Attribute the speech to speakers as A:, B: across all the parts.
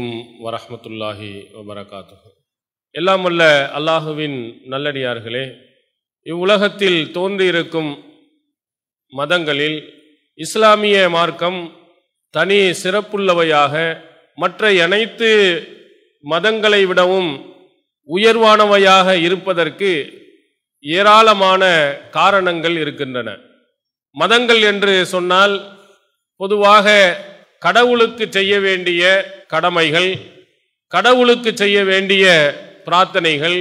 A: அலைக்கும் வரமத்துல்லாஹி வபரகாத்து எல்லாம் உள்ள அல்லாஹுவின் நல்லடியார்களே இவ்வுலகத்தில் தோன்றியிருக்கும் மதங்களில் இஸ்லாமிய மார்க்கம் தனி சிறப்புள்ளவையாக மற்ற அனைத்து மதங்களை விடவும் உயர்வானவையாக இருப்பதற்கு ஏராளமான காரணங்கள் இருக்கின்றன மதங்கள் என்று சொன்னால் பொதுவாக கடவுளுக்கு செய்ய வேண்டிய கடமைகள் கடவுளுக்கு செய்ய வேண்டிய பிரார்த்தனைகள்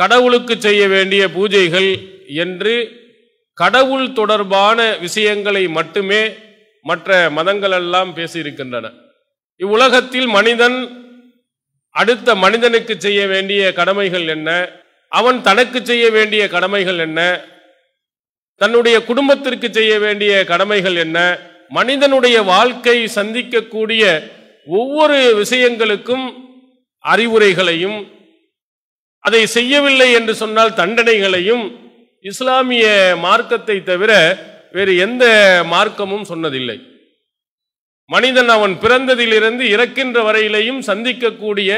A: கடவுளுக்கு செய்ய வேண்டிய பூஜைகள் என்று கடவுள் தொடர்பான விஷயங்களை மட்டுமே மற்ற மதங்களெல்லாம் பேசியிருக்கின்றன இவ்வுலகத்தில் மனிதன் அடுத்த மனிதனுக்கு செய்ய வேண்டிய கடமைகள் என்ன அவன் தனக்கு செய்ய வேண்டிய கடமைகள் என்ன தன்னுடைய குடும்பத்திற்கு செய்ய வேண்டிய கடமைகள் என்ன மனிதனுடைய வாழ்க்கை சந்திக்கக்கூடிய ஒவ்வொரு விஷயங்களுக்கும் அறிவுரைகளையும் அதை செய்யவில்லை என்று சொன்னால் தண்டனைகளையும் இஸ்லாமிய மார்க்கத்தை தவிர வேறு எந்த மார்க்கமும் சொன்னதில்லை மனிதன் அவன் பிறந்ததிலிருந்து இறக்கின்ற வரையிலையும் சந்திக்கக்கூடிய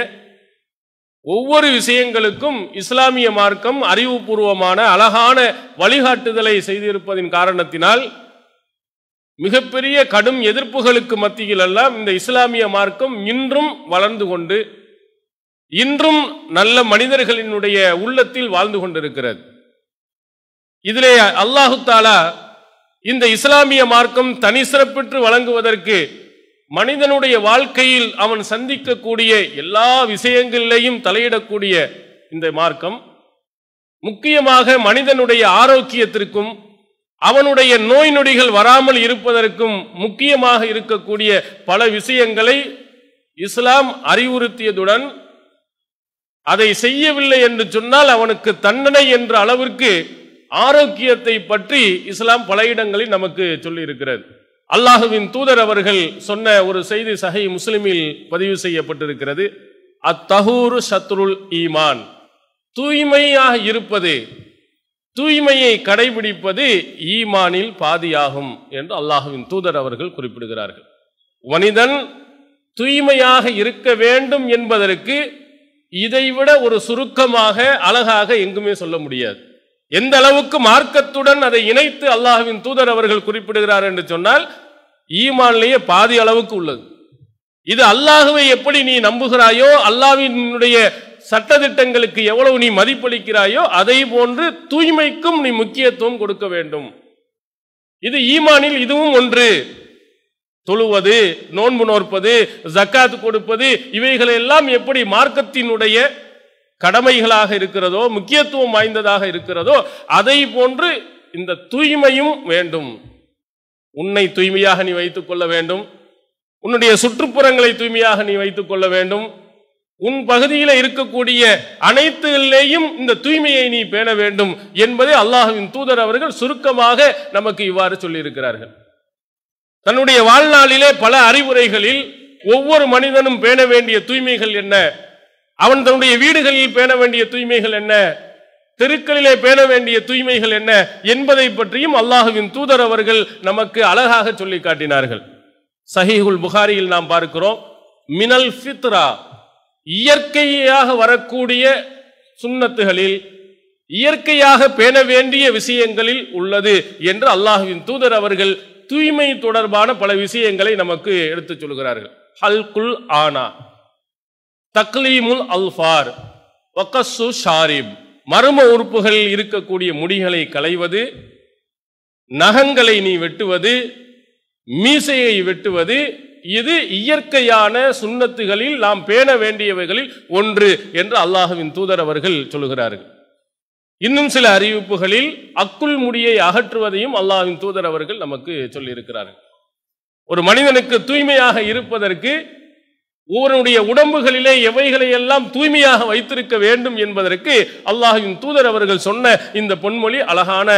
A: ஒவ்வொரு விஷயங்களுக்கும் இஸ்லாமிய மார்க்கம் அறிவுபூர்வமான அழகான வழிகாட்டுதலை செய்திருப்பதின் காரணத்தினால் மிகப்பெரிய கடும் எதிர்ப்புகளுக்கு மத்தியில் எல்லாம் இந்த இஸ்லாமிய மார்க்கம் இன்றும் வளர்ந்து கொண்டு இன்றும் நல்ல மனிதர்களினுடைய உள்ளத்தில் வாழ்ந்து கொண்டிருக்கிறது இதிலே அல்லாஹு தாலா இந்த இஸ்லாமிய மார்க்கம் தனி சிறப்பிற்று வழங்குவதற்கு மனிதனுடைய வாழ்க்கையில் அவன் சந்திக்கக்கூடிய எல்லா விஷயங்களிலேயும் தலையிடக்கூடிய இந்த மார்க்கம் முக்கியமாக மனிதனுடைய ஆரோக்கியத்திற்கும் அவனுடைய நோய் நொடிகள் வராமல் இருப்பதற்கும் முக்கியமாக இருக்கக்கூடிய பல விஷயங்களை இஸ்லாம் அறிவுறுத்தியதுடன் அதை செய்யவில்லை என்று சொன்னால் அவனுக்கு தண்டனை என்ற அளவிற்கு ஆரோக்கியத்தை பற்றி இஸ்லாம் பல இடங்களில் நமக்கு சொல்லியிருக்கிறது அல்லாஹுவின் தூதர் அவர்கள் சொன்ன ஒரு செய்தி சகை முஸ்லிமில் பதிவு செய்யப்பட்டிருக்கிறது அத்தகூரு சத்ருல் ஈமான் தூய்மையாக இருப்பது தூய்மையை கடைபிடிப்பது ஈமானில் பாதியாகும் என்று அல்லாஹுவின் தூதர் அவர்கள் குறிப்பிடுகிறார்கள் மனிதன் தூய்மையாக இருக்க வேண்டும் என்பதற்கு இதைவிட ஒரு சுருக்கமாக அழகாக எங்குமே சொல்ல முடியாது எந்த அளவுக்கு மார்க்கத்துடன் அதை இணைத்து அல்லாஹுவின் தூதர் அவர்கள் குறிப்பிடுகிறார் என்று சொன்னால் ஈமான்லேயே பாதி அளவுக்கு உள்ளது இது அல்லாஹுவை எப்படி நீ நம்புகிறாயோ அல்லாவினுடைய சட்டத்திட்டங்களுக்கு எவ்வளவு நீ மதிப்பளிக்கிறாயோ அதை போன்று தூய்மைக்கும் நீ முக்கியத்துவம் கொடுக்க வேண்டும் இது ஈமானில் இதுவும் ஒன்று தொழுவது நோன்பு நோற்பது ஜக்காத் கொடுப்பது இவைகளெல்லாம் எப்படி மார்க்கத்தினுடைய கடமைகளாக இருக்கிறதோ முக்கியத்துவம் வாய்ந்ததாக இருக்கிறதோ அதை போன்று இந்த தூய்மையும் வேண்டும் உன்னை தூய்மையாக நீ வைத்துக் கொள்ள வேண்டும் உன்னுடைய சுற்றுப்புறங்களை தூய்மையாக நீ வைத்துக் கொள்ள வேண்டும் உன் பகுதியில் இருக்கக்கூடிய அனைத்துலேயும் இந்த தூய்மையை நீ பேண வேண்டும் என்பதை அல்லாஹுவின் தூதர் அவர்கள் சுருக்கமாக நமக்கு இவ்வாறு சொல்லியிருக்கிறார்கள் தன்னுடைய வாழ்நாளிலே பல அறிவுரைகளில் ஒவ்வொரு மனிதனும் பேண வேண்டிய தூய்மைகள் என்ன அவன் தன்னுடைய வீடுகளில் பேண வேண்டிய தூய்மைகள் என்ன தெருக்களிலே பேண வேண்டிய தூய்மைகள் என்ன என்பதை பற்றியும் அல்லாஹுவின் தூதர் அவர்கள் நமக்கு அழகாக சொல்லி காட்டினார்கள் சஹீஹுல் புகாரியில் நாம் பார்க்கிறோம் மினல் ஃபித்ரா இயற்கையாக வரக்கூடிய சுண்ணத்துகளில் இயற்கையாக பேண வேண்டிய விஷயங்களில் உள்ளது என்று அல்லாஹுவின் தூதர் அவர்கள் தூய்மை தொடர்பான பல விஷயங்களை நமக்கு எடுத்துச் சொல்கிறார்கள் ஹல்குல் ஆனா தக்லீமுல் அல்ஃபார் வக்கசு ஷாரிப் மர்ம உறுப்புகளில் இருக்கக்கூடிய முடிகளை களைவது நகங்களை நீ வெட்டுவது மீசையை வெட்டுவது இது இயற்கையான சுண்ணத்துகளில் நாம் பேண வேண்டியவைகளில் ஒன்று என்று அல்லாஹுவின் தூதர் அவர்கள் சொல்கிறார்கள் இன்னும் சில அறிவிப்புகளில் அக்குள் முடியை அகற்றுவதையும் அல்லாஹின் தூதர் அவர்கள் நமக்கு சொல்லியிருக்கிறார்கள் ஒரு மனிதனுக்கு தூய்மையாக இருப்பதற்கு ஒவ்வொருடைய உடம்புகளிலே எவைகளை எல்லாம் தூய்மையாக வைத்திருக்க வேண்டும் என்பதற்கு அல்லாஹின் தூதர் அவர்கள் சொன்ன இந்த பொன்மொழி அழகான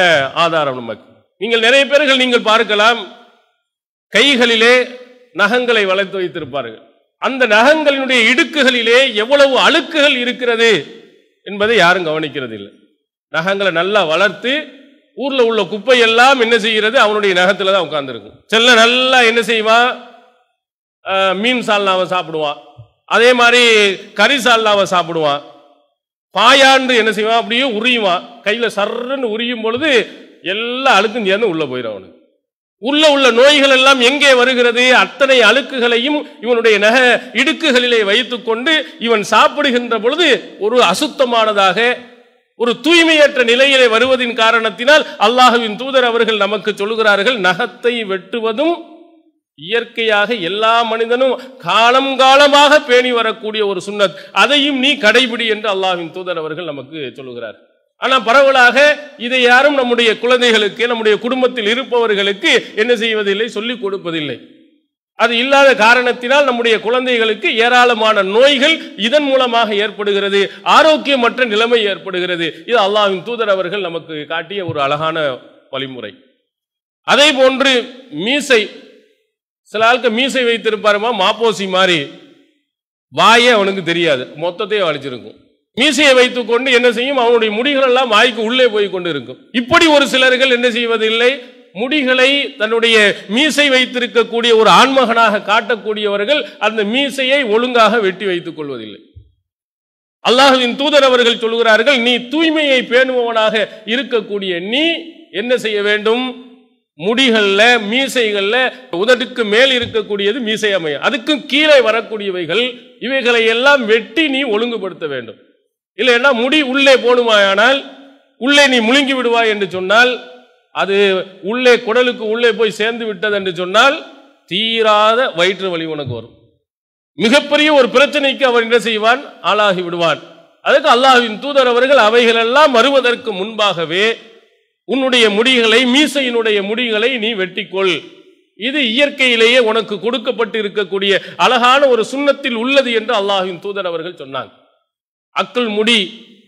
A: ஆதாரம் நமக்கு நீங்கள் நிறைய பேர்கள் நீங்கள் பார்க்கலாம் கைகளிலே நகங்களை வளர்த்து வைத்திருப்பார்கள் அந்த நகங்களினுடைய இடுக்குகளிலே எவ்வளவு அழுக்குகள் இருக்கிறது என்பதை யாரும் கவனிக்கிறது இல்லை நகங்களை நல்லா வளர்த்து ஊரில் உள்ள குப்பையெல்லாம் என்ன செய்கிறது அவனுடைய நகத்தில் தான் உட்காந்துருக்கும் செல்ல நல்லா என்ன செய்வான் மீன் சால்னாவை சாப்பிடுவான் அதே மாதிரி கறி சால்னாவை சாப்பிடுவான் பாயாண்டு என்ன செய்வான் அப்படியே உரியுவான் கையில் சர்ன்னு உரியும் பொழுது எல்லா அழுக்கும் சேர்ந்து உள்ளே போயிடும் அவனுக்கு உள்ள உள்ள நோய்கள் எல்லாம் எங்கே வருகிறது அத்தனை அழுக்குகளையும் இவனுடைய நக இடுக்குகளிலே வைத்துக்கொண்டு இவன் சாப்பிடுகின்ற பொழுது ஒரு அசுத்தமானதாக ஒரு தூய்மையற்ற நிலையிலே வருவதின் காரணத்தினால் அல்லாஹுவின் தூதர் அவர்கள் நமக்கு சொல்கிறார்கள் நகத்தை வெட்டுவதும் இயற்கையாக எல்லா மனிதனும் காலம் காலமாக பேணி வரக்கூடிய ஒரு சுண்ணத் அதையும் நீ கடைபிடி என்று அல்லாஹின் தூதர் அவர்கள் நமக்கு சொல்லுகிறார்கள் ஆனால் பரவலாக இதை யாரும் நம்முடைய குழந்தைகளுக்கு நம்முடைய குடும்பத்தில் இருப்பவர்களுக்கு என்ன செய்வதில்லை சொல்லிக் கொடுப்பதில்லை அது இல்லாத காரணத்தினால் நம்முடைய குழந்தைகளுக்கு ஏராளமான நோய்கள் இதன் மூலமாக ஏற்படுகிறது ஆரோக்கியமற்ற நிலைமை ஏற்படுகிறது இது அல்லாவின் தூதர் அவர்கள் நமக்கு காட்டிய ஒரு அழகான வழிமுறை அதே போன்று மீசை சில ஆளுக்கு மீசை வைத்திருப்பாருமா மாப்போசி மாதிரி வாயே அவனுக்கு தெரியாது மொத்தத்தையும் அழிச்சிருக்கும் மீசையை வைத்துக் கொண்டு என்ன செய்யும் அவனுடைய முடிகள் எல்லாம் வாய்க்கு உள்ளே போய் கொண்டு இருக்கும் இப்படி ஒரு சிலர்கள் என்ன செய்வதில்லை முடிகளை தன்னுடைய மீசை வைத்திருக்கக்கூடிய ஒரு ஆண்மகனாக காட்டக்கூடியவர்கள் அந்த மீசையை ஒழுங்காக வெட்டி வைத்துக் கொள்வதில்லை அல்லாஹுவின் தூதர் அவர்கள் சொல்கிறார்கள் நீ தூய்மையை பேணுபவனாக இருக்கக்கூடிய நீ என்ன செய்ய வேண்டும் முடிகளில் மீசைகளில் உதட்டுக்கு மேல் இருக்கக்கூடியது மீசை அமையும் அதுக்கும் கீழே வரக்கூடியவைகள் இவைகளை எல்லாம் வெட்டி நீ ஒழுங்குபடுத்த வேண்டும் இல்லைன்னா முடி உள்ளே போடுமாயானால் உள்ளே நீ முழுங்கி விடுவாய் என்று சொன்னால் அது உள்ளே குடலுக்கு உள்ளே போய் சேர்ந்து விட்டது என்று சொன்னால் தீராத வயிற்று வலி உனக்கு வரும் மிகப்பெரிய ஒரு பிரச்சனைக்கு அவர் என்ன செய்வான் ஆளாகி விடுவான் அதுக்கு அல்லாஹின் தூதர் அவர்கள் அவைகளெல்லாம் வருவதற்கு முன்பாகவே உன்னுடைய முடிகளை மீசையினுடைய முடிகளை நீ வெட்டிக்கொள் இது இயற்கையிலேயே உனக்கு கொடுக்கப்பட்டு இருக்கக்கூடிய அழகான ஒரு சுண்ணத்தில் உள்ளது என்று அல்லாஹின் தூதர் அவர்கள் சொன்னாங்க அக்கள் முடி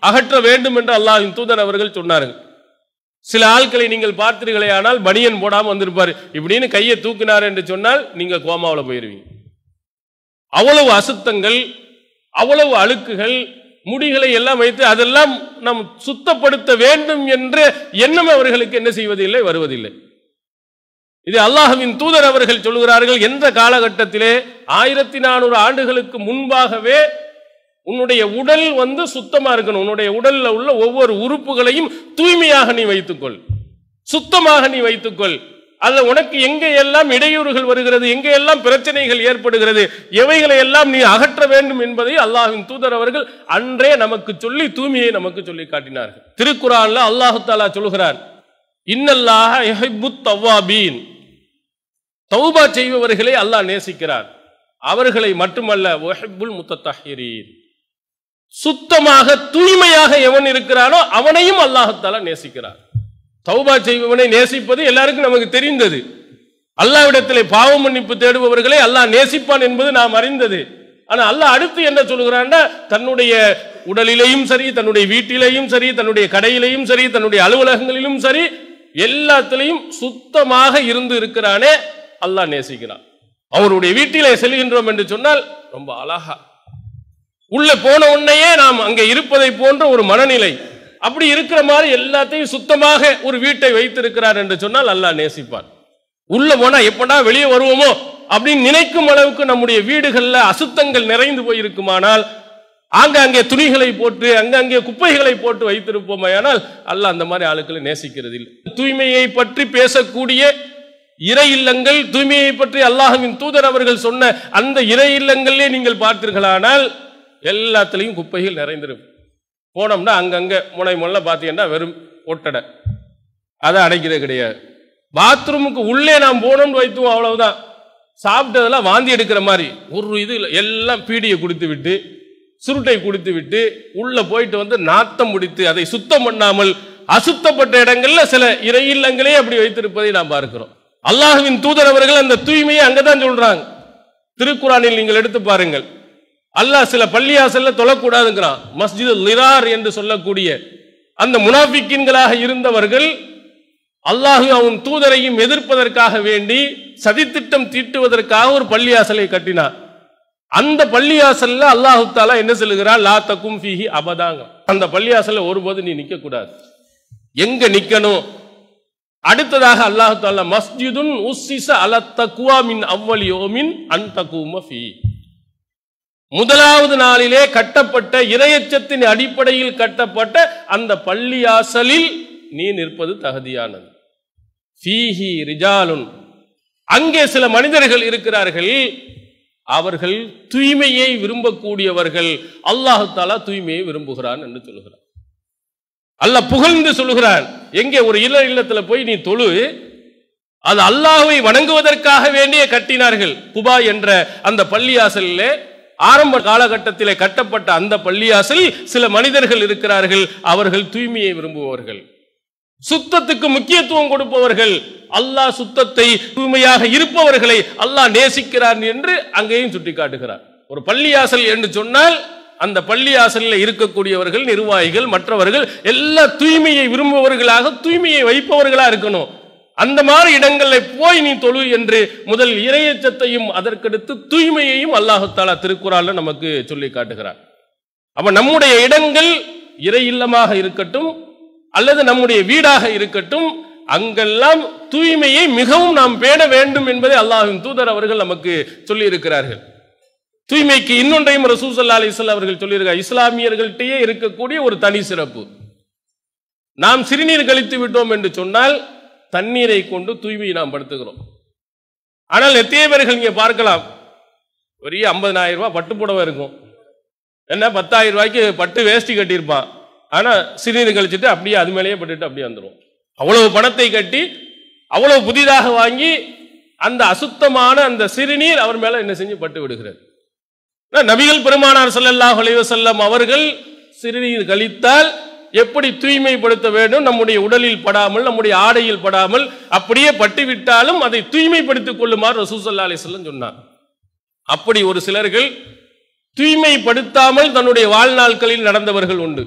A: அகற்ற வேண்டும் என்று அல்லாஹின் தூதர் அவர்கள் சொன்னார்கள் சில ஆட்களை நீங்கள் பார்த்தீர்களே ஆனால் பனியன் போடாமல் வந்திருப்பார் இப்படின்னு கையை தூக்கினார் என்று சொன்னால் நீங்கள் கோமாவில் போயிடுவீங்க அவ்வளவு அசுத்தங்கள் அவ்வளவு அழுக்குகள் முடிகளை எல்லாம் வைத்து அதெல்லாம் நாம் சுத்தப்படுத்த வேண்டும் என்ற எண்ணம் அவர்களுக்கு என்ன செய்வதில்லை வருவதில்லை இது அல்லாஹுவின் தூதர் அவர்கள் சொல்கிறார்கள் எந்த காலகட்டத்திலே ஆயிரத்தி நானூறு ஆண்டுகளுக்கு முன்பாகவே உன்னுடைய உடல் வந்து சுத்தமாக இருக்கணும் உன்னுடைய உடல்ல உள்ள ஒவ்வொரு உறுப்புகளையும் தூய்மையாக நீ வைத்துக்கொள் சுத்தமாக நீ வைத்துக்கொள் அதில் உனக்கு எங்கே எல்லாம் இடையூறுகள் வருகிறது எங்கே எல்லாம் பிரச்சனைகள் ஏற்படுகிறது எவைகளை எல்லாம் நீ அகற்ற வேண்டும் என்பதை அல்லாஹின் தூதர் அவர்கள் அன்றே நமக்கு சொல்லி தூய்மையை நமக்கு சொல்லி காட்டினார்கள் திருக்குறான்ல அல்லாஹு தாலா சொல்லுகிறார் இன்னல்லாஹ தவ்வாபீன் தௌபா செய்பவர்களை அல்லாஹ் நேசிக்கிறார் அவர்களை மட்டுமல்ல ஒஹிபுல் முத்தத்தஹீரீன் சுத்தமாக தூய்மையாக எவன் இருக்கிறானோ அவனையும் அல்லாஹத்தால நேசிக்கிறார் தௌபா செய்பவனை நேசிப்பது எல்லாருக்கும் நமக்கு தெரிந்தது அல்லாவிடத்தில் பாவ மன்னிப்பு தேடுபவர்களை அல்லாஹ் நேசிப்பான் என்பது நாம் அறிந்தது ஆனா அல்லாஹ் அடுத்து என்ன சொல்கிறான்னா தன்னுடைய உடலிலையும் சரி தன்னுடைய வீட்டிலையும் சரி தன்னுடைய கடையிலையும் சரி தன்னுடைய அலுவலகங்களிலும் சரி எல்லாத்திலையும் சுத்தமாக இருந்து இருக்கிறானே அல்லாஹ் நேசிக்கிறான் அவருடைய வீட்டிலே செல்கின்றோம் என்று சொன்னால் ரொம்ப அழகா உள்ள போன உன்னையே நாம் அங்கே இருப்பதை போன்ற ஒரு மனநிலை அப்படி இருக்கிற மாதிரி எல்லாத்தையும் சுத்தமாக ஒரு வீட்டை வைத்திருக்கிறார் என்று சொன்னால் அல்லாஹ் நேசிப்பார் உள்ள போனா எப்படா வெளியே வருவோமோ அப்படின்னு நினைக்கும் அளவுக்கு நம்முடைய வீடுகளில் அசுத்தங்கள் நிறைந்து போயிருக்குமானால் ஆங்காங்கே துணிகளை போட்டு அங்கங்கே குப்பைகளை போட்டு ஆனால் அல்ல அந்த மாதிரி ஆளுக்களை நேசிக்கிறது இல்லை தூய்மையை பற்றி பேசக்கூடிய இறை இல்லங்கள் தூய்மையை பற்றி அல்லாஹவின் தூதர் அவர்கள் சொன்ன அந்த இறை இல்லங்களிலே நீங்கள் பார்த்தீர்களானால் எல்லாத்துலேயும் குப்பைகள் நிறைந்திருக்கும் போனோம்னா அங்கங்கே முனை முல்ல பார்த்தீங்கன்னா வெறும் ஒட்டடை அதை அடைக்கிறது கிடையாது பாத்ரூமுக்கு உள்ளே நாம் போனோம்னு வைத்துவோம் அவ்வளவுதான் சாப்பிட்டதெல்லாம் வாந்தி எடுக்கிற மாதிரி ஒரு இது எல்லாம் பீடியை கொடுத்து விட்டு சுருட்டை கொடுத்து விட்டு உள்ளே போயிட்டு வந்து நாத்தம் முடித்து அதை சுத்தம் பண்ணாமல் அசுத்தப்பட்ட இடங்கள்ல சில இறை இல்லங்களே அப்படி வைத்திருப்பதை நாம் பார்க்கிறோம் அல்லாஹுவின் தூதர் அவர்கள் அந்த தூய்மையை அங்கதான் சொல்றாங்க திருக்குறானில் நீங்கள் எடுத்து பாருங்கள் அல்லாஹ் சில பள்ளியாசல்ல தொழக்கூடாதுங்கிறான் மஸ்ஜிது லிரார் என்று சொல்லக்கூடிய அந்த முனாஃபிக்கின்களாக இருந்தவர்கள் அல்லாஹு அவன் தூதரையும் எதிர்ப்பதற்காக வேண்டி சதித்திட்டம் தீட்டுவதற்காக ஒரு பள்ளியாசலை கட்டினார் அந்த பள்ளியாசல்ல அல்லாஹு தாலா என்ன சொல்லுகிறான் லா தக்கும் ஃபீஹி அபதாங்க அந்த பள்ளியாசல்ல ஒருபோது நீ நிற்க கூடாது எங்க நிக்கணும் அடுத்ததாக அல்லாஹு தாலா மஸ்ஜிதுன் அல தக்குவா மின் அவ்வளியோ மின் அன் தகும ஃபீ முதலாவது நாளிலே கட்டப்பட்ட இணையச்சத்தின் அடிப்படையில் கட்டப்பட்ட அந்த பள்ளியாசலில் நீ நிற்பது தகுதியானது ஃபீஹி ரிஜாலுன் அங்கே சில மனிதர்கள் இருக்கிறார்கள் அவர்கள் தூய்மையை விரும்பக்கூடியவர்கள் அல்லாஹு தாலா தூய்மையை விரும்புகிறான் என்று சொல்கிறான் அல்ல புகழ்ந்து சொல்கிறான் எங்கே ஒரு இல்ல இல்லத்துல போய் நீ தொழு அது அல்லாஹுவை வணங்குவதற்காக வேண்டிய கட்டினார்கள் குபா என்ற அந்த பள்ளியாசலிலே ஆரம்ப காலகட்டத்தில் கட்டப்பட்ட அந்த பள்ளியாசில் சில மனிதர்கள் இருக்கிறார்கள் அவர்கள் தூய்மையை விரும்புபவர்கள் சுத்தத்துக்கு முக்கியத்துவம் கொடுப்பவர்கள் அல்லாஹ் சுத்தத்தை தூய்மையாக இருப்பவர்களை அல்லாஹ் நேசிக்கிறார் என்று அங்கேயும் சுட்டிக்காட்டுகிறார் ஒரு பள்ளியாசல் என்று சொன்னால் அந்த பள்ளியாசலில் இருக்கக்கூடியவர்கள் நிர்வாகிகள் மற்றவர்கள் எல்லா தூய்மையை விரும்புவவர்களாக தூய்மையை வைப்பவர்களாக இருக்கணும் அந்த மாதிரி இடங்களில் போய் நீ தொழு என்று முதல் இரையச்சத்தையும் அதற்கடுத்து தூய்மையையும் அல்லாஹாலா திருக்குறால நமக்கு சொல்லி காட்டுகிறார் அப்ப நம்முடைய இடங்கள் இறை இல்லமாக இருக்கட்டும் அல்லது நம்முடைய வீடாக இருக்கட்டும் அங்கெல்லாம் தூய்மையை மிகவும் நாம் பேண வேண்டும் என்பதை அல்லாஹின் தூதர் அவர்கள் நமக்கு சொல்லி இருக்கிறார்கள் தூய்மைக்கு இன்னொன்றையும் ரசூல் சல்லா அவர்கள் சொல்லியிருக்கார் இஸ்லாமியர்கள்ட்டேயே இருக்கக்கூடிய ஒரு தனி சிறப்பு நாம் சிறுநீர் கழித்து விட்டோம் என்று சொன்னால் தண்ணீரை கொண்டு தூய்மையை நாம் படுத்துகிறோம் ஆனால் எத்தனையோ பேர்கள் நீங்கள் பார்க்கலாம் பெரிய ஐம்பதனாயிரம் ரூபாய் பட்டு புடவை இருக்கும் என்ன பத்தாயிரம் ரூபாய்க்கு பட்டு வேஷ்டி கட்டியிருப்பான் ஆனால் சிறுநீர் கழிச்சுட்டு அப்படியே அது மேலேயே பட்டுட்டு அப்படியே வந்துடும் அவ்வளவு பணத்தை கட்டி அவ்வளவு புதிதாக வாங்கி அந்த அசுத்தமான அந்த சிறுநீர் அவர் மேலே என்ன செஞ்சு பட்டு விடுகிறது நபிகள் பெருமானார் ஒளிவு செல்லம் அவர்கள் சிறுநீர் கழித்தால் எப்படி தூய்மைப்படுத்த வேண்டும் நம்முடைய உடலில் படாமல் நம்முடைய ஆடையில் படாமல் அப்படியே பட்டுவிட்டாலும் அதை தூய்மைப்படுத்திக் கொள்ளுமாறு ரசூசல்லா அலிஸ்லம் சொன்னார் அப்படி ஒரு சிலர்கள் தூய்மைப்படுத்தாமல் தன்னுடைய வாழ்நாட்களில் நடந்தவர்கள் உண்டு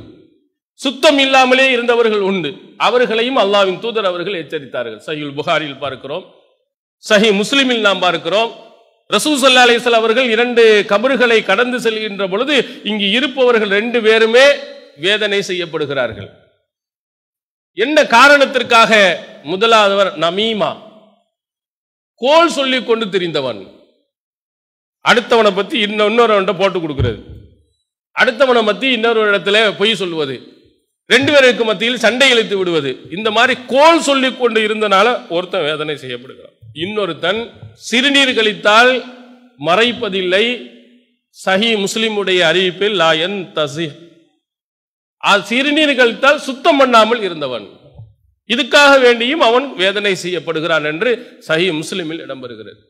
A: சுத்தம் இல்லாமலே இருந்தவர்கள் உண்டு அவர்களையும் அல்லாவின் தூதர் அவர்கள் எச்சரித்தார்கள் சஹியுல் புகாரில் பார்க்கிறோம் சஹி முஸ்லிமில் நாம் பார்க்கிறோம் சல்லா அலிஸ்லாம் அவர்கள் இரண்டு கபறுகளை கடந்து செல்கின்ற பொழுது இங்கு இருப்பவர்கள் ரெண்டு பேருமே வேதனை செய்யப்படுகிறார்கள் என்ன காரணத்திற்காக முதலாதவர் நமீமா கோல் சொல்லி கொண்டு தெரிந்தவன் அடுத்தவனை பத்தி இன்னொன்னு போட்டு கொடுக்கிறது அடுத்தவனை பத்தி இன்னொரு இடத்துல பொய் சொல்லுவது ரெண்டு பேருக்கு மத்தியில் சண்டை இழுத்து விடுவது இந்த மாதிரி கோல் சொல்லி கொண்டு இருந்தனால ஒருத்தன் வேதனை செய்யப்படுகிறான் இன்னொருத்தன் சிறுநீர் கழித்தால் மறைப்பதில்லை சஹி முஸ்லிமுடைய அறிவிப்பில் லாயன் தசி சிறுநீர் கழித்தால் சுத்தம் பண்ணாமல் இருந்தவன் இதுக்காக வேண்டியும் அவன் வேதனை செய்யப்படுகிறான் என்று சஹி முஸ்லிமில் இடம்பெறுகிறது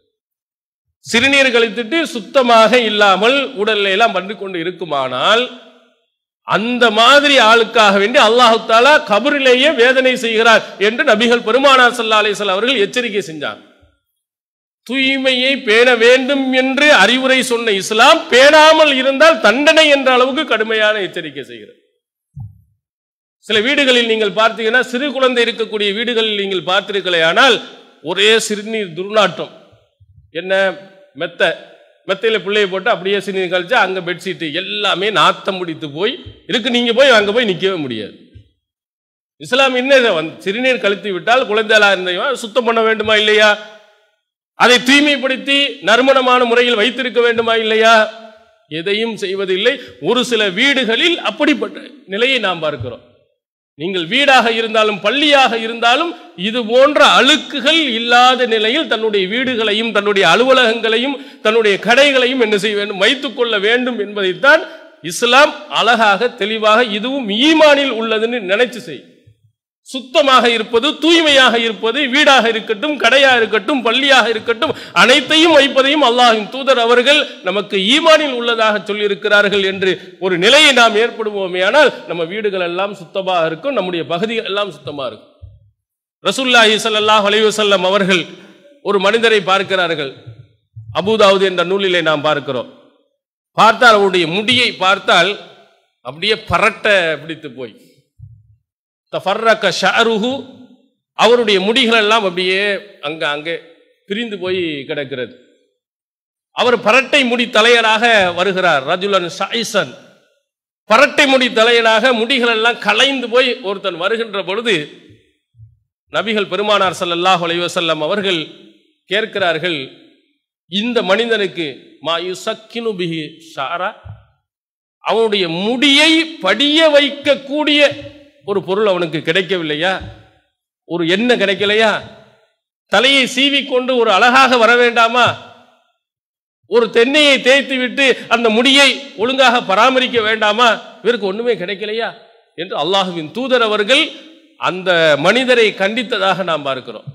A: சிறுநீர் கழித்துட்டு சுத்தமாக இல்லாமல் உடல்ல எல்லாம் பண்ணி கொண்டு இருக்குமானால் அந்த மாதிரி ஆளுக்காக வேண்டி அல்லாஹு தாலா கபரிலேயே வேதனை செய்கிறார் என்று நபிகள் பெருமானார் சல்லா அலிசல் அவர்கள் எச்சரிக்கை செஞ்சார் தூய்மையை பேண வேண்டும் என்று அறிவுரை சொன்ன இஸ்லாம் பேணாமல் இருந்தால் தண்டனை என்ற அளவுக்கு கடுமையான எச்சரிக்கை செய்கிறது சில வீடுகளில் நீங்கள் பார்த்தீங்கன்னா சிறு குழந்தை இருக்கக்கூடிய வீடுகளில் நீங்கள் பார்த்திருக்கலை ஆனால் ஒரே சிறுநீர் துர்நாற்றம் என்ன மெத்த மெத்தையில் பிள்ளையை போட்டு அப்படியே சிறுநீர் கழிச்சா அங்கே பெட்ஷீட்டு எல்லாமே நாத்தம் முடித்து போய் இருக்கு நீங்கள் போய் அங்கே போய் நிற்கவே முடியாது இஸ்லாம் வந்து சிறுநீர் கழித்து விட்டால் குழந்தைகளாக இருந்தையும் சுத்தம் பண்ண வேண்டுமா இல்லையா அதை தூய்மைப்படுத்தி நறுமணமான முறையில் வைத்திருக்க வேண்டுமா இல்லையா எதையும் செய்வதில்லை ஒரு சில வீடுகளில் அப்படிப்பட்ட நிலையை நாம் பார்க்கிறோம் நீங்கள் வீடாக இருந்தாலும் பள்ளியாக இருந்தாலும் இது போன்ற அழுக்குகள் இல்லாத நிலையில் தன்னுடைய வீடுகளையும் தன்னுடைய அலுவலகங்களையும் தன்னுடைய கடைகளையும் என்ன செய்ய வேண்டும் வைத்துக் கொள்ள வேண்டும் என்பதைத்தான் இஸ்லாம் அழகாக தெளிவாக இதுவும் ஈமானில் உள்ளதுன்னு நினைச்சு செய்யும் சுத்தமாக இருப்பது தூய்மையாக இருப்பது வீடாக இருக்கட்டும் கடையாக இருக்கட்டும் பள்ளியாக இருக்கட்டும் அனைத்தையும் வைப்பதையும் அல்லாஹின் தூதர் அவர்கள் நமக்கு ஈமானில் உள்ளதாக சொல்லியிருக்கிறார்கள் என்று ஒரு நிலையை நாம் ஏற்படுவோமே ஆனால் நம்ம வீடுகள் எல்லாம் சுத்தமாக இருக்கும் நம்முடைய பகுதிகள் எல்லாம் சுத்தமாக இருக்கும் ரசூல்லாஹி சல்லாஹ் அலைவசல்லம் அவர்கள் ஒரு மனிதரை பார்க்கிறார்கள் அபுதாவது என்ற நூலிலே நாம் பார்க்கிறோம் பார்த்தால் அவருடைய முடியை பார்த்தால் அப்படியே பரட்ட பிடித்து போய் தஃபர்ரக ஷாருஹு அவருடைய முடிகள் எல்லாம் அப்படியே அங்கே அங்கே பிரிந்து போய் கிடக்கிறது அவர் பரட்டை முடி தலையராக வருகிறார் ரஜுலன் சாயிசன் பரட்டை முடி தலையராக முடிகள் எல்லாம் கலைந்து போய் ஒருத்தன் வருகின்ற பொழுது நபிகள் பெருமானார் சல்லாஹ் அலைவசல்லம் அவர்கள் கேட்கிறார்கள் இந்த மனிதனுக்கு மாயு சக்கினு பிஹி ஷாரா அவனுடைய முடியை படிய வைக்கக்கூடிய ஒரு பொருள் அவனுக்கு கிடைக்கவில்லையா ஒரு எண்ணம் கிடைக்கலையா தலையை சீவிக்கொண்டு ஒரு அழகாக வர வேண்டாமா ஒரு தென்னையை தேய்த்து விட்டு அந்த முடியை ஒழுங்காக பராமரிக்க வேண்டாமா இவருக்கு ஒன்றுமே கிடைக்கலையா என்று அல்லாஹுவின் தூதர் அவர்கள் அந்த மனிதரை கண்டித்ததாக நாம் பார்க்கிறோம்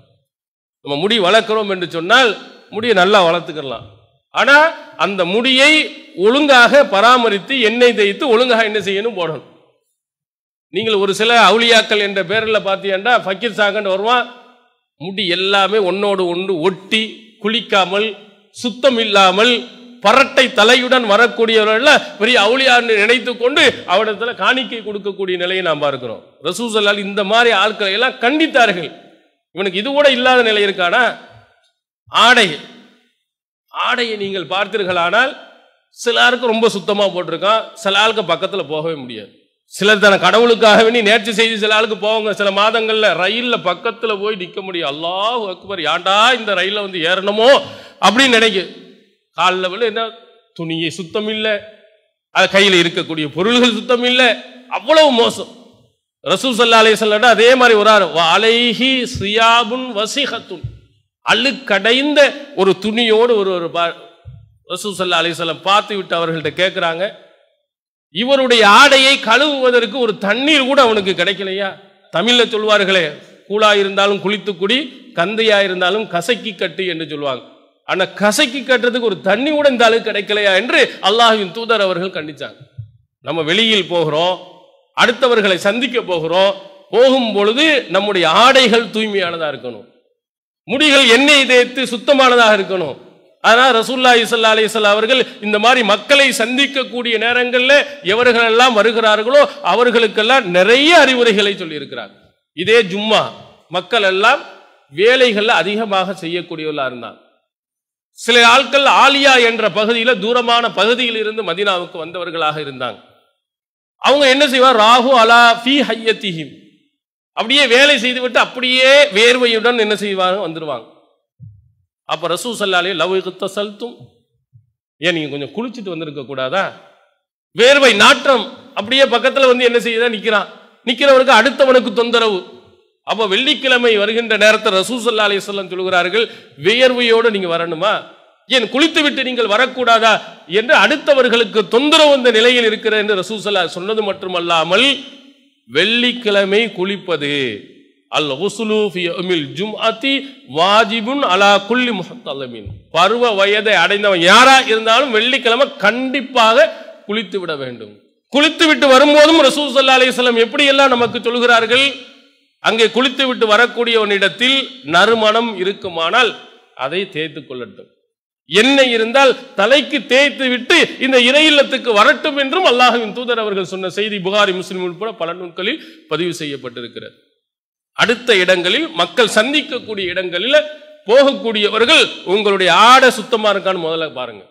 A: நம்ம முடி வளர்க்கிறோம் என்று சொன்னால் முடியை நல்லா வளர்த்துக்கலாம் ஆனால் அந்த முடியை ஒழுங்காக பராமரித்து எண்ணெய் தேய்த்து ஒழுங்காக என்ன செய்யணும் போடணும் நீங்கள் ஒரு சில அவுளியாக்கள் என்ற பேரில் பார்த்தீங்கன்னா ஃபக்கீர் சாகன்னு வருவான் முடி எல்லாமே ஒன்னோடு ஒன்று ஒட்டி குளிக்காமல் சுத்தம் இல்லாமல் பரட்டை தலையுடன் வரக்கூடியவர்கள் பெரிய அவுளியான்னு நினைத்து கொண்டு அவரிடத்துல காணிக்கை கொடுக்கக்கூடிய நிலையை நாம் பார்க்கிறோம் ரசூசல்லால் இந்த மாதிரி ஆட்களை எல்லாம் கண்டித்தார்கள் இவனுக்கு இது கூட இல்லாத நிலை இருக்கானா ஆடை ஆடையை நீங்கள் பார்த்தீர்களானால் சில ஆளுக்கு ரொம்ப சுத்தமாக போட்டிருக்கான் சில ஆளுக்கு பக்கத்தில் போகவே முடியாது சிலர் தன கடவுளுக்காக வேண்டி நேர்ச்சி செய்து சில ஆளுக்கு போவாங்க சில மாதங்களில் ரயிலில் பக்கத்தில் போய் நிற்க முடியும் அல்லாஹ் அக்பர் ஏண்டா இந்த ரயிலில் வந்து ஏறணுமோ அப்படின்னு நினைக்கும் காலில் விழு என்ன துணியை சுத்தம் இல்லை அது கையில் இருக்கக்கூடிய பொருள்கள் சுத்தம் இல்லை அவ்வளவு மோசம் ரசூ சல்லா அலிசல்லா அதே மாதிரி வராரு அலைஹி சியாபுன் வசிஹத்துன் அழுக்கடைந்த ஒரு துணியோடு ஒரு ஒரு ரசூ சல்லா அலிசல்லம் பார்த்து விட்டு அவர்கள்ட்ட கேட்குறாங்க இவருடைய ஆடையை கழுவுவதற்கு ஒரு தண்ணீர் கூட அவனுக்கு கிடைக்கலையா தமிழ்ல சொல்வார்களே கூழா இருந்தாலும் குளித்து குடி கந்தையா இருந்தாலும் கசக்கி கட்டு என்று சொல்லுவாங்க ஆனா கசக்கி கட்டுறதுக்கு ஒரு தண்ணி கூட இந்த அளவுக்கு கிடைக்கலையா என்று அல்லாஹின் தூதர் அவர்கள் கண்டிச்சாங்க நம்ம வெளியில் போகிறோம் அடுத்தவர்களை சந்திக்க போகிறோம் போகும் பொழுது நம்முடைய ஆடைகள் தூய்மையானதா இருக்கணும் முடிகள் எண்ணெய் தேய்த்து சுத்தமானதாக இருக்கணும் ஆனால் ரசூல்லா இசல்லா அலிசல்லா அவர்கள் இந்த மாதிரி மக்களை சந்திக்கக்கூடிய நேரங்களில் எவர்களெல்லாம் வருகிறார்களோ அவர்களுக்கெல்லாம் நிறைய அறிவுரைகளை சொல்லியிருக்கிறார் இதே ஜும்மா மக்கள் எல்லாம் வேலைகளில் அதிகமாக செய்யக்கூடியவர்களாக இருந்தார் சில ஆட்கள் ஆலியா என்ற பகுதியில் தூரமான பகுதியில் இருந்து மதினாவுக்கு வந்தவர்களாக இருந்தாங்க அவங்க என்ன செய்வார் ராகு அலா ஃபி ஹையத்திஹிம் அப்படியே வேலை செய்துவிட்டு அப்படியே வேர்வையுடன் என்ன செய்வாங்க வந்துடுவாங்க அப்போ ரசூ சல்லாலே லவ் இகுத்த செலுத்தும் ஏன் நீங்கள் கொஞ்சம் குளிச்சுட்டு வந்திருக்க கூடாதா வேர்வை நாற்றம் அப்படியே பக்கத்தில் வந்து என்ன செய்யுதா நிற்கிறான் நிற்கிறவனுக்கு அடுத்தவனுக்கு தொந்தரவு அப்போ வெள்ளிக்கிழமை வருகின்ற நேரத்தில் ரசூசல்லா அலிசல்லாம் சொல்கிறார்கள் வியர்வையோடு நீங்கள் வரணுமா ஏன் குளித்து விட்டு நீங்கள் வரக்கூடாதா என்று அடுத்தவர்களுக்கு தொந்தரவு இந்த நிலையில் இருக்கிற என்று ரசூசல்லா சொன்னது மட்டுமல்லாமல் வெள்ளிக்கிழமை குளிப்பது அல் ஹுசுலூஃபில் ஜும் அத்தி வாஜிபுன் அலா குல்லி முஹத்தலமின் பருவ வயதை அடைந்தவன் யாரா இருந்தாலும் வெள்ளிக்கிழமை கண்டிப்பாக குளித்து விட வேண்டும் குளித்து விட்டு வரும்போதும் ரசூல் சல்லா அலிஸ்லாம் எப்படியெல்லாம் நமக்கு சொல்கிறார்கள் அங்கே குளித்து விட்டு வரக்கூடியவனிடத்தில் நறுமணம் இருக்குமானால் அதை தேய்த்து கொள்ளட்டும் எண்ணெய் இருந்தால் தலைக்கு தேய்த்து விட்டு இந்த இறை இல்லத்துக்கு வரட்டும் என்றும் அல்லாஹின் தூதர் அவர்கள் சொன்ன செய்தி புகாரி முஸ்லிம் உட்பட பல நூல்களில் பதிவு செய்யப்பட்டிருக்கிறது அடுத்த இடங்களில் மக்கள் சந்திக்கக்கூடிய இடங்களில் போகக்கூடியவர்கள் உங்களுடைய ஆடை சுத்தமாக இருக்கான்னு முதல்ல பாருங்க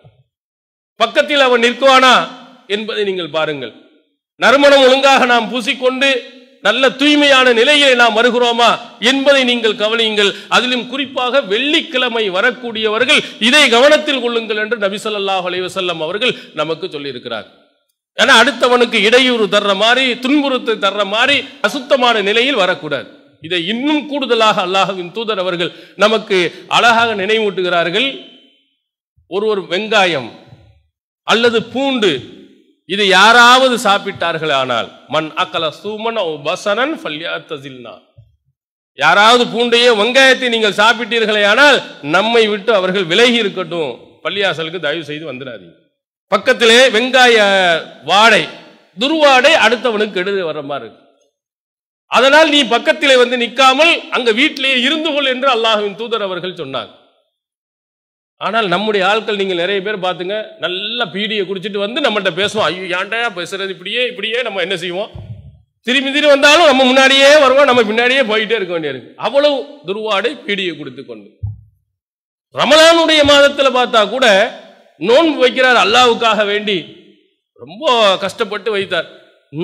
A: பக்கத்தில் அவன் நிற்குவானா என்பதை நீங்கள் பாருங்கள் நறுமணம் ஒழுங்காக நாம் பூசிக்கொண்டு நல்ல தூய்மையான நிலையை நாம் வருகிறோமா என்பதை நீங்கள் கவனியுங்கள் அதிலும் குறிப்பாக வெள்ளிக்கிழமை வரக்கூடியவர்கள் இதை கவனத்தில் கொள்ளுங்கள் என்று நபிசல்லாஹ் அலைவசல்லம் அவர்கள் நமக்கு சொல்லியிருக்கிறார் ஏன்னா அடுத்தவனுக்கு இடையூறு தர்ற மாதிரி துன்புறுத்து தர்ற மாதிரி அசுத்தமான நிலையில் வரக்கூடாது இதை இன்னும் கூடுதலாக அல்லாஹுவின் தூதர் அவர்கள் நமக்கு அழகாக நினைவூட்டுகிறார்கள் ஒரு ஒரு வெங்காயம் அல்லது பூண்டு இது யாராவது சாப்பிட்டார்கள் ஆனால் மண் அக்கல சூமன் பசனன் ஃபல்யாத்தசில்னா யாராவது பூண்டையே வெங்காயத்தை நீங்கள் சாப்பிட்டீர்களே ஆனால் நம்மை விட்டு அவர்கள் விலகி இருக்கட்டும் பள்ளியாசலுக்கு தயவு செய்து வந்துடாதீங்க பக்கத்திலே வெங்காய வாடை துருவாடை அடுத்தவனுக்கு எடுத்து வர மாதிரி இருக்கு அதனால் நீ பக்கத்திலே வந்து நிற்காமல் அங்க வீட்டிலேயே இருந்து கொள் என்று அல்லாஹுவின் தூதர் அவர்கள் சொன்னாங்க ஆனால் நம்முடைய ஆட்கள் நீங்கள் நிறைய பேர் பார்த்துங்க நல்ல பீடியை குடிச்சிட்டு வந்து நம்மகிட்ட பேசுவோம் ஐயோ ஏன்டா பேசுறது இப்படியே இப்படியே நம்ம என்ன செய்வோம் திரும்பி திரும்பி வந்தாலும் நம்ம முன்னாடியே வருவோம் நம்ம பின்னாடியே போயிட்டே இருக்க வேண்டியது அவ்வளவு துருவாடை பீடியை கொடுத்து கொண்டு ரமலானுடைய மாதத்தில் பார்த்தா கூட நோன்பு வைக்கிறார் அல்லாவுக்காக வேண்டி ரொம்ப கஷ்டப்பட்டு வைத்தார்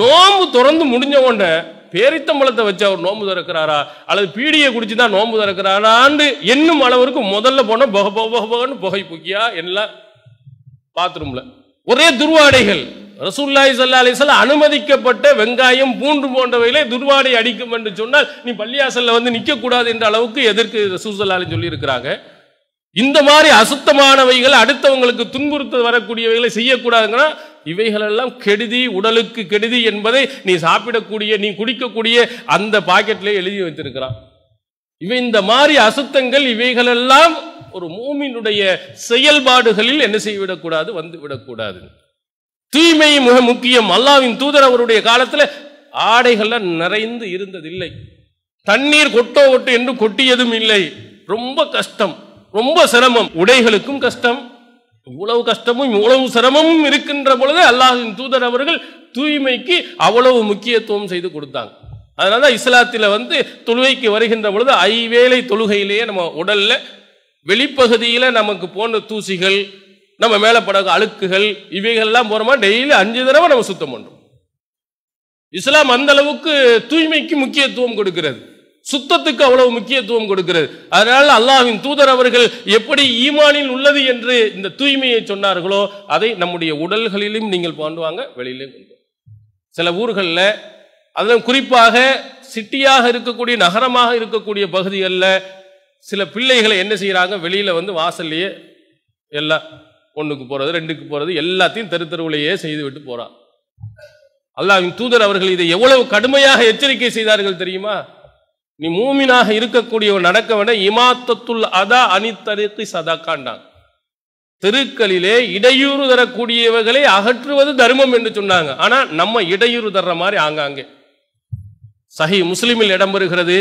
A: நோன்பு திறந்து முடிஞ்ச உடனே பேரித்தம்பளத்தை வச்சு அவர் நோம்பு திறக்கிறாரா அல்லது பீடியை குடிச்சு தான் நோம்பு திறக்கிறாரான்னு என்னும் அளவிற்கு முதல்ல போனால் பொக போக பொகன்னு புகை புக்கியா எல்லாம் பாத்ரூமில் ஒரே துர்வாடைகள் ரசூல்லாய் சல்லா அலிசல்ல அனுமதிக்கப்பட்ட வெங்காயம் பூண்டு போன்றவையிலே துர்வாடை அடிக்கும் என்று சொன்னால் நீ பள்ளியாசல்ல வந்து நிற்கக்கூடாது என்ற அளவுக்கு எதிர்க்கு ரசூல் சல்லா சொல்லியிருக்கிறாங்க இந்த மாதிரி அசுத்தமானவைகள் அடுத்தவங்களுக்கு துன்புறுத்த வரக்கூடியவைகளை செய்யக்கூடாதுங்கன்னா இவைகளெல்லாம் கெடுதி உடலுக்கு கெடுதி என்பதை நீ சாப்பிடக்கூடிய நீ குடிக்கக்கூடிய அந்த பாக்கெட்லேயே எழுதி வைத்திருக்கிறான் இவை இந்த மாதிரி அசுத்தங்கள் இவைகளெல்லாம் ஒரு மூமினுடைய செயல்பாடுகளில் என்ன செய்யவிடக்கூடாது வந்து விடக்கூடாது தூய்மை மிக முக்கியம் அல்லாவின் தூதர் அவருடைய காலத்தில் ஆடைகள்லாம் நிறைந்து இருந்ததில்லை தண்ணீர் கொட்டோ ஒட்டு என்று கொட்டியதும் இல்லை ரொம்ப கஷ்டம் ரொம்ப சிரமம் உடைகளுக்கும் கஷ்டம் இவ்வளவு கஷ்டமும் இவ்வளவு சிரமமும் இருக்கின்ற பொழுது அல்லாஹின் தூதர் அவர்கள் தூய்மைக்கு அவ்வளவு முக்கியத்துவம் செய்து கொடுத்தாங்க அதனால தான் இஸ்லாத்தில் வந்து தொழுகைக்கு வருகின்ற பொழுது ஐவேளை தொழுகையிலேயே நம்ம உடலில் வெளிப்பகுதியில் நமக்கு போன தூசிகள் நம்ம மேலே படகு அழுக்குகள் இவைகள்லாம் போகிறோமா டெய்லி அஞ்சு தடவை நம்ம சுத்தம் பண்ணுறோம் இஸ்லாம் அந்த அளவுக்கு தூய்மைக்கு முக்கியத்துவம் கொடுக்கிறது சுத்தத்துக்கு அவ்வளவு முக்கியத்துவம் கொடுக்கிறது அதனால் அல்லாஹின் தூதர் அவர்கள் எப்படி ஈமானில் உள்ளது என்று இந்த தூய்மையை சொன்னார்களோ அதை நம்முடைய உடல்களிலும் நீங்கள் பாண்டுவாங்க வெளியிலும் கொண்டு சில ஊர்களில் அதெல்லாம் குறிப்பாக சிட்டியாக இருக்கக்கூடிய நகரமாக இருக்கக்கூடிய பகுதிகளில் சில பிள்ளைகளை என்ன செய்கிறாங்க வெளியில் வந்து வாசல்லையே எல்லாம் ஒன்றுக்கு போகிறது ரெண்டுக்கு போகிறது எல்லாத்தையும் தெரு தெருவிலேயே செய்து விட்டு போகிறான் அல்லாவின் தூதர் அவர்கள் இதை எவ்வளவு கடுமையாக எச்சரிக்கை செய்தார்கள் தெரியுமா நீ மூமினாக இருக்கக்கூடியவன் நடக்க வேண்ட இமாத்தத்துள் அதா அணித்தரித்து சதாக்காண்டான் தெருக்களிலே இடையூறு தரக்கூடியவர்களை அகற்றுவது தர்மம் என்று சொன்னாங்க ஆனால் நம்ம இடையூறு தர்ற மாதிரி ஆங்காங்கே சஹி முஸ்லிமில் இடம்பெறுகிறது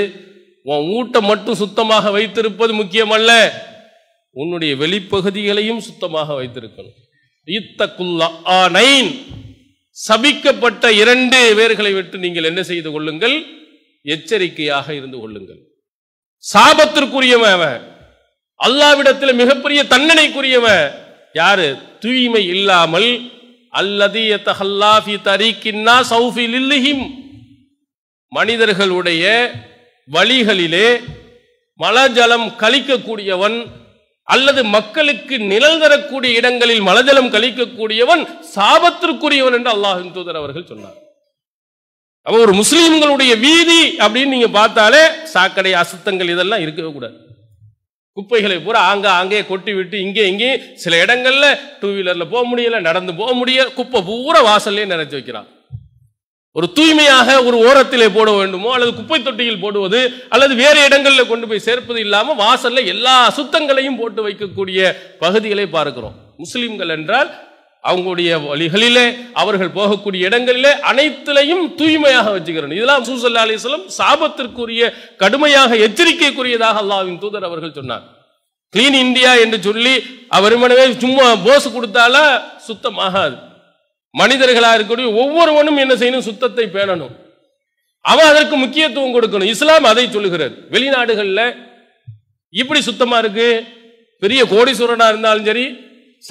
A: உன் ஊட்டம் மட்டும் சுத்தமாக வைத்திருப்பது முக்கியமல்ல உன்னுடைய வெளிப்பகுதிகளையும் சுத்தமாக வைத்திருக்கணும் ஈத்தக்குல்லா ஆ நைன் சபிக்கப்பட்ட இரண்டு வேர்களை விட்டு நீங்கள் என்ன செய்து கொள்ளுங்கள் எச்சரிக்கையாக இருந்து கொள்ளுங்கள் சாபத்திற்குரியவன் அவன் அல்லாவிடத்தில் மிகப்பெரிய தண்டனைக்குரியவன் யாரு தூய்மை இல்லாமல் அல்லது தஹல்லாஃபி மனிதர்களுடைய வழிகளிலே மலஜலம் கழிக்கக்கூடியவன் அல்லது மக்களுக்கு நிழல் தரக்கூடிய இடங்களில் மலஜலம் கழிக்கக்கூடியவன் சாபத்திற்குரியவன் என்று அல்லாஹின் தூதர் அவர்கள் சொன்னார் அப்போ ஒரு முஸ்லீம்களுடைய வீதி அப்படின்னு நீங்கள் பார்த்தாலே சாக்கடை அசுத்தங்கள் இதெல்லாம் இருக்கவே கூடாது குப்பைகளை பூரா ஆங்க அங்கே கொட்டி விட்டு இங்கே இங்கே சில இடங்களில் டூ வீலரில் போக முடியல நடந்து போக முடியல குப்பை பூரா வாசல்லே நிறைச்சி வைக்கிறான் ஒரு தூய்மையாக ஒரு ஓரத்திலே போட வேண்டுமோ அல்லது குப்பை தொட்டியில் போடுவது அல்லது வேறு இடங்களில் கொண்டு போய் சேர்ப்பது இல்லாமல் வாசலில் எல்லா அசுத்தங்களையும் போட்டு வைக்கக்கூடிய பகுதிகளை பார்க்கிறோம் முஸ்லீம்கள் என்றால் அவங்களுடைய வழிகளிலே அவர்கள் போகக்கூடிய இடங்களிலே அனைத்திலையும் தூய்மையாக வச்சுக்கிறேன் இதெல்லாம் சூசல்லா அலிஸ்லம் சாபத்திற்குரிய கடுமையாக எச்சரிக்கைக்குரியதாக அல்லாவின் தூதர் அவர்கள் சொன்னார் கிளீன் இந்தியா என்று சொல்லி அவருமனவே சும்மா போஸ் கொடுத்தால சுத்தமாகாது மனிதர்களாக இருக்கக்கூடிய ஒவ்வொருவனும் என்ன செய்யணும் சுத்தத்தை பேணணும் அவன் அதற்கு முக்கியத்துவம் கொடுக்கணும் இஸ்லாம் அதை சொல்லுகிறது வெளிநாடுகளில் இப்படி சுத்தமாக இருக்கு பெரிய கோடீஸ்வரனாக இருந்தாலும் சரி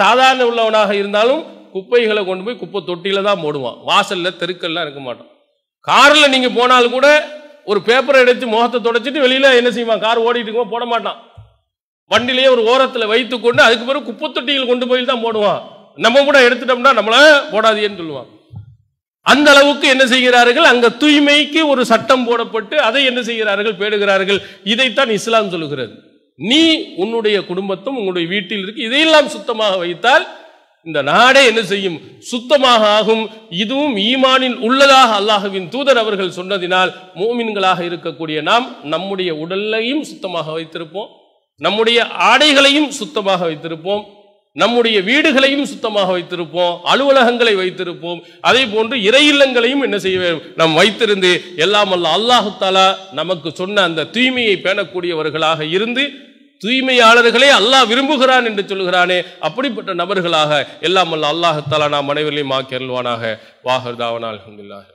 A: சாதாரண உள்ளவனாக இருந்தாலும் குப்பைகளை கொண்டு போய் குப்பை தொட்டியில் தான் போடுவான் வாசலில் தெருக்கள்லாம் இருக்க மாட்டான் காரில் நீங்கள் போனாலும் கூட ஒரு பேப்பரை எடுத்து முகத்தை தொடச்சிட்டு வெளியில் என்ன செய்வான் கார் ஓடிட்டு போட மாட்டான் வண்டிலேயே ஒரு ஓரத்தில் வைத்து கொண்டு அதுக்கு பிறகு குப்பை தொட்டியில் கொண்டு போய் தான் போடுவான் நம்ம கூட எடுத்துட்டோம்னா நம்மள போடாதேன்னு சொல்லுவான் அந்த அளவுக்கு என்ன செய்கிறார்கள் அங்க தூய்மைக்கு ஒரு சட்டம் போடப்பட்டு அதை என்ன செய்கிறார்கள் பேடுகிறார்கள் இதைத்தான் இஸ்லாம் சொல்லுகிறது நீ உன்னுடைய குடும்பத்தும் உன்னுடைய வீட்டில் இருக்கு இதையெல்லாம் சுத்தமாக வைத்தால் இந்த நாடே என்ன செய்யும் சுத்தமாக ஆகும் இதுவும் ஈமானில் உள்ளதாக அல்லாஹுவின் தூதர் அவர்கள் சொன்னதினால் மூமின்களாக இருக்கக்கூடிய நாம் நம்முடைய உடலையும் சுத்தமாக வைத்திருப்போம் நம்முடைய ஆடைகளையும் சுத்தமாக வைத்திருப்போம் நம்முடைய வீடுகளையும் சுத்தமாக வைத்திருப்போம் அலுவலகங்களை வைத்திருப்போம் அதே போன்று இறையில்லங்களையும் என்ன செய்ய நாம் வைத்திருந்து எல்லாம் அல்ல அல்லாஹாலா நமக்கு சொன்ன அந்த தூய்மையை பேணக்கூடியவர்களாக இருந்து தூய்மையாளர்களே அல்லாஹ் விரும்புகிறான் என்று சொல்கிறானே அப்படிப்பட்ட நபர்களாக எல்லாம் அல்ல அல்லாஹத்தாலா நாம் அனைவரையும் ஆக்கருள்வானாக வாகர்தாவனால்